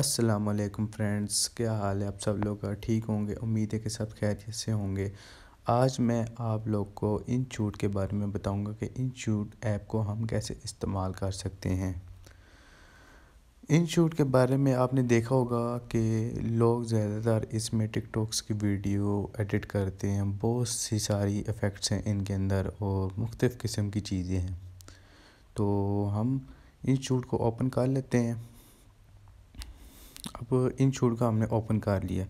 अस्सलाम वालेकुम फ्रेंड्स क्या हाल है आप सब लोग ठीक होंगे उम्मीद है कि सब खैरियत से होंगे आज मैं आप लोग को इन चूट के बारे में बताऊंगा कि इन चूट ऐप को हम कैसे इस्तेमाल कर सकते हैं इन शूट के बारे में आपने देखा होगा कि लोग ज़्यादातर इसमें टिकटॉक्स की वीडियो एडिट करते हैं बहुत सी सारी इफ़ेक्ट्स हैं इनके अंदर और मुख्तफ़ किस्म की चीज़ें हैं तो हम इन शूट को ओपन कर लेते हैं अब इन छूट का हमने ओपन कर लिया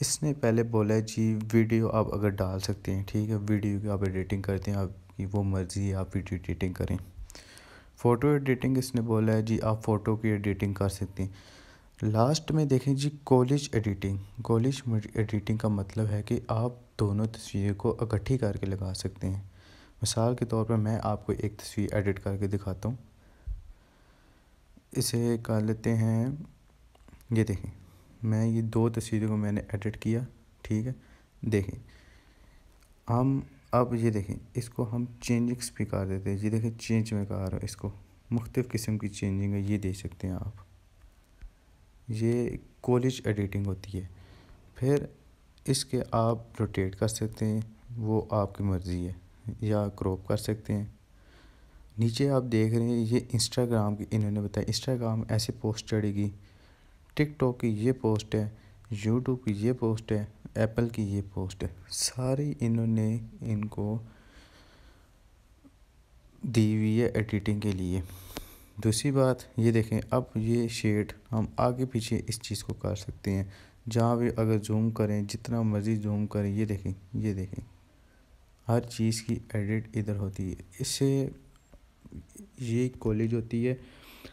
इसने पहले बोला है जी वीडियो आप अगर डाल सकते हैं ठीक है वीडियो की आप एडिटिंग करते हैं आपकी वो मर्ज़ी है आप वीडियो एडिटिंग करें फ़ोटो एडिटिंग इसने बोला है जी आप फ़ोटो की एडिटिंग कर सकते हैं लास्ट में देखें जी कॉलेज एडिटिंग कॉलेज एडिटिंग का मतलब है कि आप दोनों तस्वीरें को इकट्ठी करके लगा सकते हैं मिसाल के तौर पर मैं आपको एक तस्वीर एडिट करके दिखाता हूँ इसे कर लेते हैं ये देखें मैं ये दो तस्वीरों को मैंने एडिट किया ठीक है देखें हम अब ये देखें इसको हम चेंजिंग्स भी कर देते हैं ये देखें चेंज में कर रहा हूँ इसको मुख्तु किस्म की चेंजिंग है ये देख सकते हैं आप ये कॉलेज एडिटिंग होती है फिर इसके आप रोटेट कर सकते हैं वो आपकी मर्ज़ी है या क्रॉप कर सकते हैं नीचे आप देख रहे हैं ये इंस्टाग्राम की इन्होंने बताया इंस्टाग्राम ऐसे पोस्ट चढ़ेगी टिकटॉक की ये पोस्ट है यूट्यूब की ये पोस्ट है एप्पल की ये पोस्ट है सारी इन्होंने इनको दी हुई है एडिटिंग के लिए दूसरी बात ये देखें अब ये शेड हम आगे पीछे इस चीज़ को कर सकते हैं जहाँ भी अगर जूम करें जितना मर्ज़ी जूम करें ये देखें ये देखें हर चीज़ की एडिट इधर होती है इससे ये कॉलेज होती है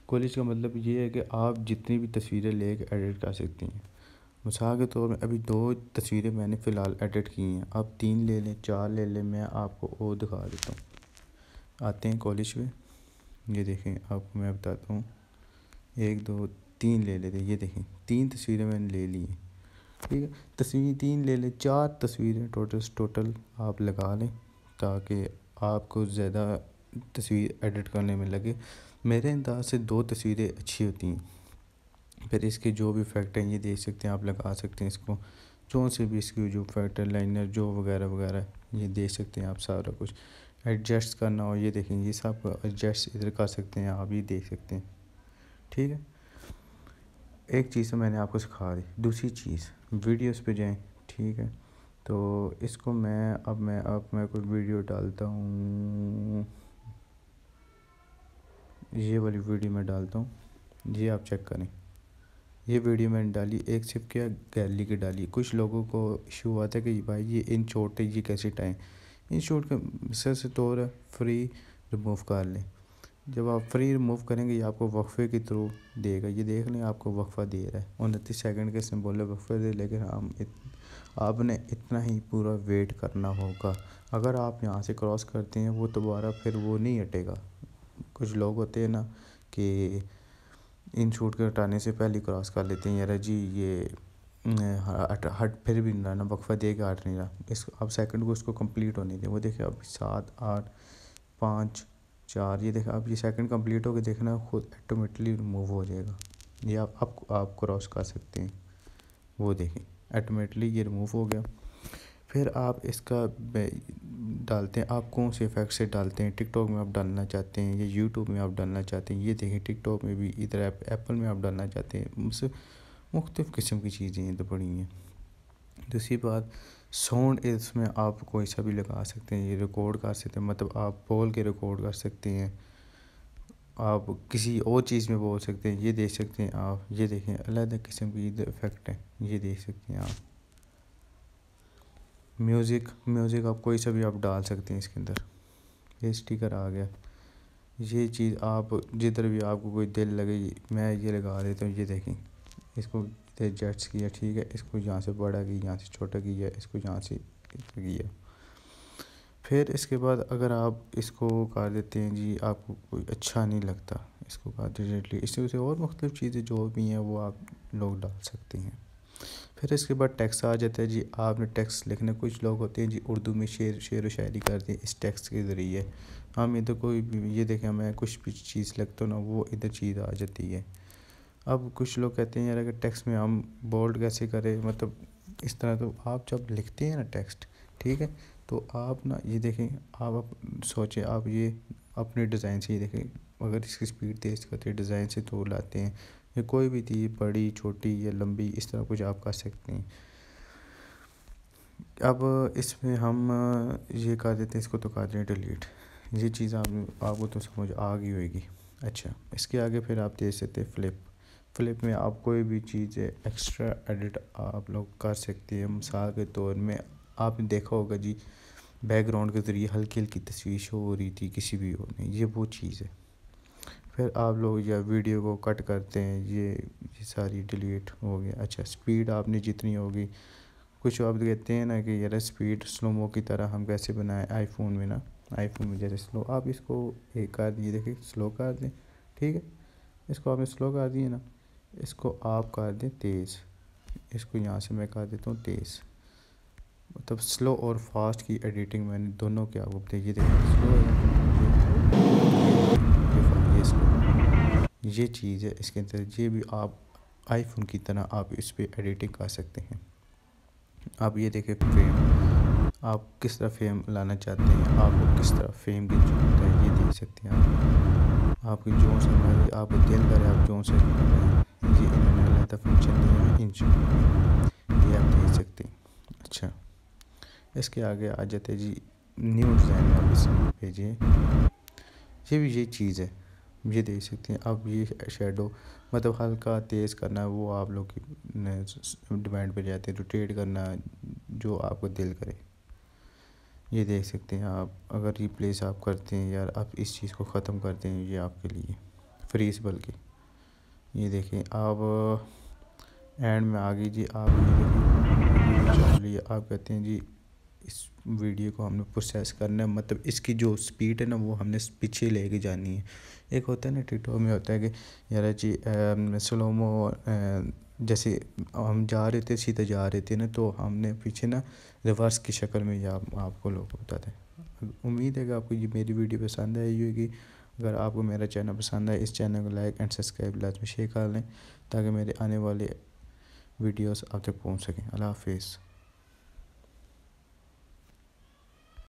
कॉलेज का मतलब ये है कि आप जितनी भी तस्वीरें ले कर एडिट कर सकती हैं मिसाल के तौर में अभी दो तस्वीरें मैंने फ़िलहाल एडिट की हैं आप तीन ले लें चार ले लें मैं आपको और दिखा देता हूँ आते हैं कॉलेज पे ये देखें आपको मैं बताता हूँ एक दो तीन ले लेते ये देखें तीन तस्वीरें मैंने ले ली हैं ठीक है तस्वीर तीन ले लें चार तस्वीरें टोटल टोटल आप लगा लें ताकि आपको ज़्यादा तस्वीर एडिट करने में लगे मेरे अंदाज से दो तस्वीरें अच्छी होती हैं फिर इसके जो भी फैक्ट हैं ये देख सकते हैं आप लगा सकते हैं इसको जो से भी इसकी जो फैक्टर लाइनर जो वगैरह वगैरह ये देख सकते हैं आप सारा कुछ एडजस्ट करना हो ये देखें ये सब एडजस्ट इधर कर सकते हैं आप ये देख सकते हैं ठीक है एक चीज़ तो मैंने आपको सिखा दी दूसरी चीज़ वीडियोस पे जाएं ठीक है तो इसको मैं अब मैं अब मैं कोई वीडियो डालता हूँ ये वाली वीडियो मैं डालता हूँ ये आप चेक करें ये वीडियो मैंने डाली एक सिर्फ क्या गैली की डाली कुछ लोगों को इशू हुआ था कि भाई ये इन छोटे ये कैसे टाइम इन शॉर्ट सर से तौर फ्री रिमूव कर लें जब आप फ्री रिमूव करेंगे ये आपको वक्फे के थ्रू देगा ये देख लें आपको वक्फा दे रहा है उनतीस सेकंड के सिंबल वक्फे दे लेकिन हम इत, आपने इतना ही पूरा वेट करना होगा अगर आप यहाँ से क्रॉस करते हैं वो दोबारा फिर वो नहीं हटेगा कुछ लोग होते हैं ना कि इन शूट के हटाने से पहले क्रॉस कर लेते हैं यार जी ये हट हट फिर भी नहीं रहा ना वक्फा दे के हट नहीं रहा इस अब सेकंड को इसको कंप्लीट होने दें वो देखे अब सात आठ पाँच चार ये देखा अब ये सेकंड कंप्लीट होकर देखना खुद ऑटोमेटिकली रिमूव हो जाएगा ये आप आप, आप क्रॉस कर सकते हैं वो देखें ऑटोमेटिकली ये रिमूव हो गया फिर आप इसका डालते हैं आप कौन से इफेक्ट से डालते हैं टिकटॉक में आप डालना चाहते हैं या यूट्यूब में आप डालना चाहते हैं ये देखें टिकटॉक में भी इधर एप्पल में आप डालना चाहते हैं मुझसे किस्म की चीज़ें इधर पड़ी तो हैं दूसरी बात साउंड इसमें आप कोई सा भी लगा सकते हैं ये रिकॉर्ड कर सकते हैं मतलब आप बोल के रिकॉर्ड कर सकते हैं आप किसी और चीज़ में बोल सकते हैं ये देख सकते हैं आप ये देखें अलग किस्म की इफेक्ट है ये देख सकते हैं आप म्यूज़िक म्यूज़िक आप कोई सा भी आप डाल सकते हैं इसके अंदर ये स्टिकर आ गया ये चीज़ आप जिधर भी आपको कोई दिल लगे मैं ये लगा देता हूँ ये देखें इसको जेट्स किया ठीक है इसको यहाँ से बड़ा की यहाँ से छोटा किया इसको यहाँ से किया फिर इसके बाद अगर आप इसको कर देते हैं जी आपको कोई अच्छा नहीं लगता इसको कर डिरेक्टली इससे उसे और मुख्तलिफ़ चीज़ें जो भी हैं वो आप लोग डाल सकते हैं फिर इसके बाद टैक्स आ जाता है जी आपने टैक्स लिखने कुछ लोग होते हैं जी उर्दू में शेर शेर व शायरी करते हैं इस टैक्स के ज़रिए हम इधर कोई ये देखें मैं कुछ भी चीज़ लगता हूँ ना वो इधर चीज़ आ जाती है अब कुछ लोग कहते हैं यार अगर टैक्स में हम बोल्ड कैसे करें मतलब इस तरह तो आप जब लिखते हैं ना टेक्स्ट ठीक है तो आप ना ये देखें आप, आप सोचें आप ये अपने डिज़ाइन से ये देखें अगर इसकी स्पीड तेज़ करते डिज़ाइन से तो लाते हैं या कोई भी थी बड़ी छोटी या लंबी इस तरह कुछ आप कर सकते हैं अब इसमें हम ये कर देते हैं इसको तो कर दें डिलीट ये चीज़ आप आपको तो समझ आ गई होगी अच्छा इसके आगे फिर आप दे सकते हैं फ्लिप फ्लिप में आप कोई भी चीज़ एक्स्ट्रा एडिट आप लोग कर सकते हैं मिसाल के तौर में आपने देखा होगा जी बैकग्राउंड के ज़रिए हल्की हल्की तस्वीर शो हो रही थी किसी भी और ने ये वो चीज़ है फिर आप लोग या वीडियो को कट करते हैं ये ये सारी डिलीट हो गया अच्छा स्पीड आपने जितनी होगी कुछ आप कहते हैं ना कि यार स्पीड स्लोमो की तरह हम कैसे बनाएं आईफोन में ना आईफोन में जैसे स्लो आप इसको एक कर दिए देखिए स्लो कर दें ठीक है इसको आपने स्लो कर दिए ना इसको आप कर दें तेज़ इसको यहाँ से मैं कर देता हूँ तेज़ मतलब स्लो और फास्ट की एडिटिंग मैंने दोनों के आप बताइए देखिए स्लो ये चीज़ है इसके अंदर ये भी आप आईफोन की तरह आप इस पर एडिटिंग कर सकते हैं आप ये देखें फ्रेम आप किस तरह फ्रेम लाना चाहते हैं आपको किस तरह फ्रेम की जरूरत है ये देख सकते हैं आप आपकी जो से आप दिल करें आप जो से ये इन्होंने फंक्शन दिया है इन ये आप देख सकते हैं अच्छा इसके आगे आ जाते जी न्यू डिज़ाइन आप इसमें भेजिए ये भी ये चीज़ है ये देख सकते हैं अब ये शेडो मतलब हल्का तेज़ करना वो आप लोग की डिमांड पर जाते हैं रोटेट तो करना जो आपको दिल करे ये देख सकते हैं आप अगर रिप्लेस आप करते हैं यार आप इस चीज़ को ख़त्म करते हैं ये आपके लिए फ्रीज बल्कि ये देखें आप एंड में आ गई जी आप ये आप कहते हैं जी इस वीडियो को हमने प्रोसेस करना है मतलब इसकी जो स्पीड है ना वो हमने पीछे लेके जानी है एक होता है ना टिकटॉक में होता है कि यार जी स्लोमो जैसे हम जा रहे थे सीधे जा रहे थे ना तो हमने पीछे ना रिवर्स की शक्ल में या आपको लोग बताते हैं उम्मीद है कि आपको ये मेरी वीडियो पसंद आई होगी अगर आपको मेरा चैनल पसंद है इस चैनल को लाइक एंड सब्सक्राइब लाजमी शेयर कर लें ताकि मेरे आने वाले वीडियोस आप तक पहुंच सकें अल्लाह हाफिज़